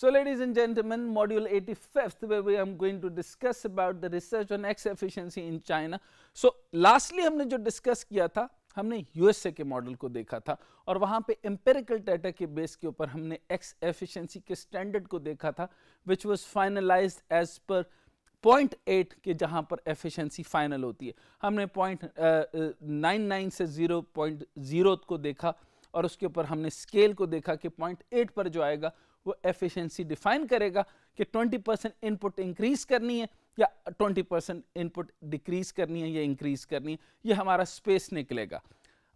So ladies and gentlemen module 85th where we are going to discuss about the research on x efficiency in China. So lastly हमने जो discuss किया था हमने USA के model को देखा था और वहां पे एम्पेरिकल डाटा के बेस के ऊपर हमने एक्स एफिशिएंसी के स्टैंडर्ड को देखा था विच वॉज फाइनलाइज एज पर पॉइंट एट के जहाँ पर एफिशिएंसी फाइनल होती है हमने पॉइंट नाइन नाइन से जीरो पॉइंट जीरो को देखा और उसके ऊपर हमने स्केल को देखा कि पॉइंट एट पर जो आएगा वो एफिशिएंसी डिफाइन करेगा कि 20 परसेंट इनपुट इंक्रीज करनी है या 20 परसेंट इनपुट डिक्रीज करनी है या इंक्रीज करनी है ये हमारा स्पेस निकलेगा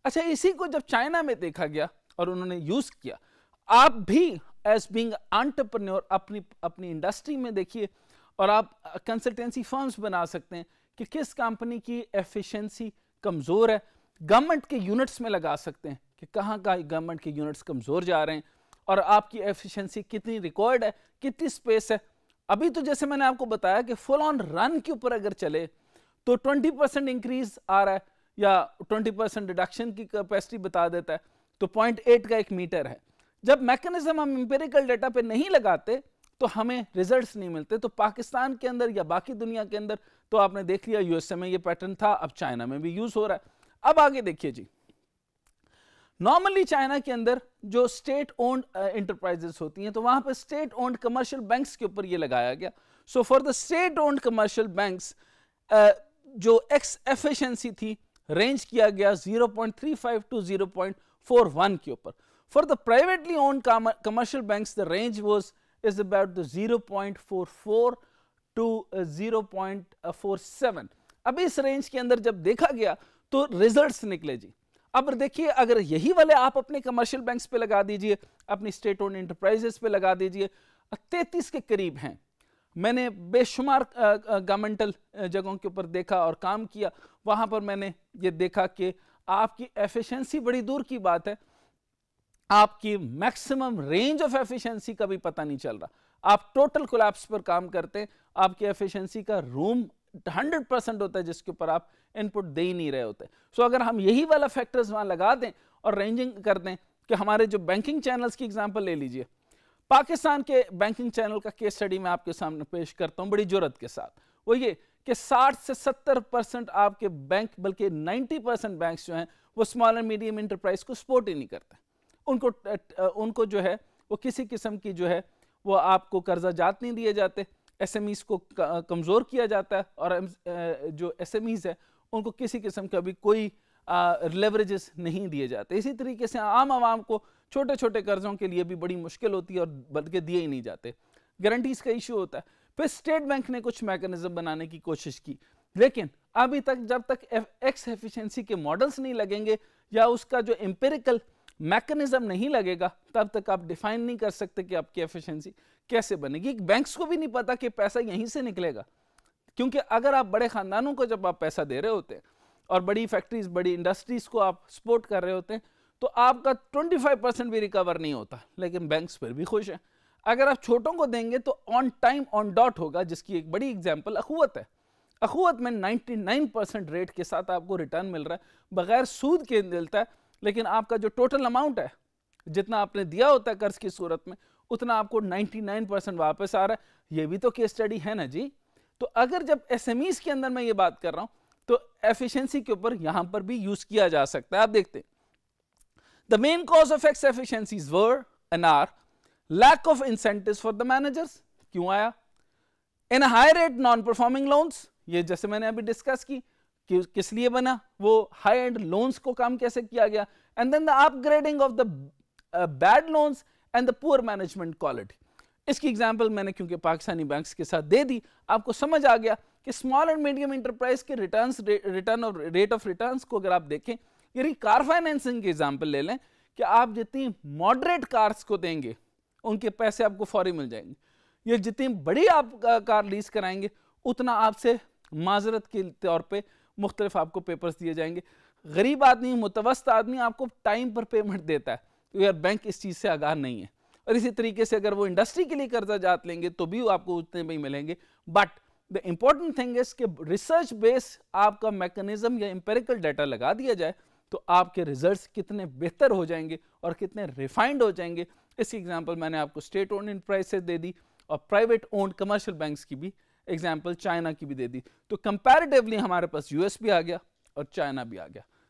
अच्छा इसी को जब चाइना में देखा गया और उन्होंने यूज किया आप भी एज बींग आंटरप्रन्योर अपनी अपनी इंडस्ट्री में देखिए और आप कंसल्टेंसी फर्म्स बना सकते हैं कि किस कंपनी की एफिशिएंसी कमज़ोर है गवर्नमेंट के यूनिट्स में लगा सकते हैं कि कहाँ कहाँ गवर्नमेंट के यूनिट्स कमज़ोर जा रहे हैं और आपकी एफिशिएंसी कितनी रिकॉर्ड है कितनी स्पेस है अभी तो जैसे मैंने आपको बताया कि फुल ऑन रन के ऊपर अगर चले तो 20 परसेंट इंक्रीज आ रहा है या 20 परसेंट रिडक्शन की कैपेसिटी बता देता है तो 0.8 का एक मीटर है जब मैकेनिज्म हम इंपेरिकल डाटा पे नहीं लगाते तो हमें रिजल्ट्स नहीं मिलते तो पाकिस्तान के अंदर या बाकी दुनिया के अंदर तो आपने देख लिया यूएसए में ये पैटर्न था अब चाइना में भी यूज हो रहा है अब आगे देखिए जी नॉर्मली चाइना के अंदर जो स्टेट ओन्ड इंटरप्राइजेस होती हैं तो वहां पर स्टेट ओन्ड कमर्शियल बैंक्स के ऊपर ये लगाया गया so for the state owned commercial banks जो एक्स एफिशिएंसी थी रेंज किया गया 0.35 टू 0.41 के ऊपर for the privately owned commercial banks the range was is about the 0.44 to 0.47 अब इस रेंज के अंदर जब देखा गया तो रिजल्ट्स निकले जी अब देखिए अगर यही वाले आप अपने कमर्शियल बैंक्स पे लगा दीजिए अपनी स्टेट ओन इंटरप्राइजेस पे लगा दीजिए तैतीस के करीब हैं मैंने बेशुमार गवर्नमेंटल जगहों के ऊपर देखा और काम किया वहां पर मैंने ये देखा कि आपकी एफिशिएंसी बड़ी दूर की बात है आपकी मैक्सिमम रेंज ऑफ एफिशिएंसी का भी पता नहीं चल रहा आप टोटल कोलैप्स पर काम करते हैं आपकी एफिशिएंसी का रूम हंड्रेड परसेंट होता है जिसके ऊपर आप इनपुट दे ही नहीं रहे होते सो अगर हम यही वाला फैक्टर्स वहां लगा दें और रेंजिंग कर दें कि हमारे जो बैंकिंग चैनल्स की एग्जाम्पल ले लीजिए पाकिस्तान के बैंकिंग चैनल का केस स्टडी मैं आपके सामने पेश करता हूँ बड़ी जरूरत के साथ वो ये कि 60 से 70 परसेंट आपके बैंक बल्कि 90 परसेंट बैंक जो हैं वो स्मॉल एंड मीडियम इंटरप्राइज को सपोर्ट ही नहीं करते उनको उनको जो है वो किसी किस्म की जो है वो आपको कर्जा जात नहीं दिए जाते एसएमईज को कमज़ोर किया जाता है और जो ईज है उनको किसी किस्म का भी कोई लेवरेजेस नहीं दिए जाते इसी तरीके से आम आवाम को छोटे छोटे कर्ज़ों के लिए भी बड़ी मुश्किल होती है और बल्कि दिए ही नहीं जाते गारंटीज़ का इशू होता है फिर स्टेट बैंक ने कुछ मैकेनिज्म बनाने की कोशिश की लेकिन अभी तक जब तक एक्स एफिशिएंसी के मॉडल्स नहीं लगेंगे या उसका जो एम्पेरिकल मैकेनिज्म नहीं लगेगा तब तक आप डिफाइन नहीं कर सकते कि आपकी एफिशिएंसी कैसे बनेगी बैंक्स को भी नहीं पता कि पैसा यहीं से निकलेगा क्योंकि अगर आप बड़े खानदानों को जब आप पैसा दे रहे होते हैं और बड़ी फैक्ट्रीज बड़ी इंडस्ट्रीज को आप सपोर्ट कर रहे होते हैं तो आपका 25 परसेंट भी रिकवर नहीं होता लेकिन बैंक्स पर भी खुश हैं अगर आप छोटों को देंगे तो ऑन टाइम ऑन डॉट होगा जिसकी एक बड़ी एग्जाम्पल अखुवत है अखुवत में नाइन परसेंट रेट के साथ आपको रिटर्न मिल रहा है बगैर सूद के मिलता है लेकिन आपका जो टोटल अमाउंट है जितना आपने दिया होता है कर्ज की सूरत में उतना आपको 99 परसेंट वापस आ रहा है ये भी तो केस स्टडी है ना जी तो अगर जब एस के अंदर मैं ये बात कर रहा हूं तो एफिशिएंसी के ऊपर यहां पर भी यूज किया जा सकता है आप देखते the main cause of X efficiency were and are lack of incentive for the managers क्यों आया in high rate non performing loans ये जैसे मैंने अभी डिस्कस की कि किस लिए बना वो हाई एंड लोन्स को काम कैसे किया गया and then the upgrading of the uh, bad loans and the poor management quality. इसकी एग्जाम्पल मैंने क्योंकि पाकिस्तानी बैंक्स के साथ दे दी आपको समझ आ गया कि स्मॉल एंड मीडियम इंटरप्राइज के रिटर्न रिटर्न और रेट ऑफ रिटर्न को अगर आप देखें यदि कार फाइनेंसिंग की एग्जाम्पल ले लें कि आप जितनी मॉडरेट कार्स को देंगे उनके पैसे आपको फौरी मिल जाएंगे या जितनी बड़ी आप कार लीज कराएंगे उतना आपसे माजरत के तौर पर मुख्तलिफ आपको पेपर्स दिए जाएंगे गरीब आदमी मुतवस्त आदमी आपको टाइम पर पेमेंट देता है तो यार बैंक इस चीज़ से आगाह नहीं है और इसी तरीके से अगर वो इंडस्ट्री के लिए कर्जा जात लेंगे तो भी आपको उतने में ही मिलेंगे but the important thing is कि रिसर्च बेस आपका मैकेनिज्म या इम्पेरिकल डाटा लगा दिया जाए तो आपके रिजल्ट्स कितने बेहतर हो जाएंगे और कितने रिफाइंड हो जाएंगे इसकी एग्जाम्पल मैंने आपको स्टेट ओन्ड इंटरप्राइजेस दे दी और प्राइवेट ओन्ड कमर्शियल बैंक की भी एग्ज़ाम्पल चाइना की भी दे दी तो कंपेरेटिवली हमारे पास यूएस भी आ गया और चाइना भी आ गया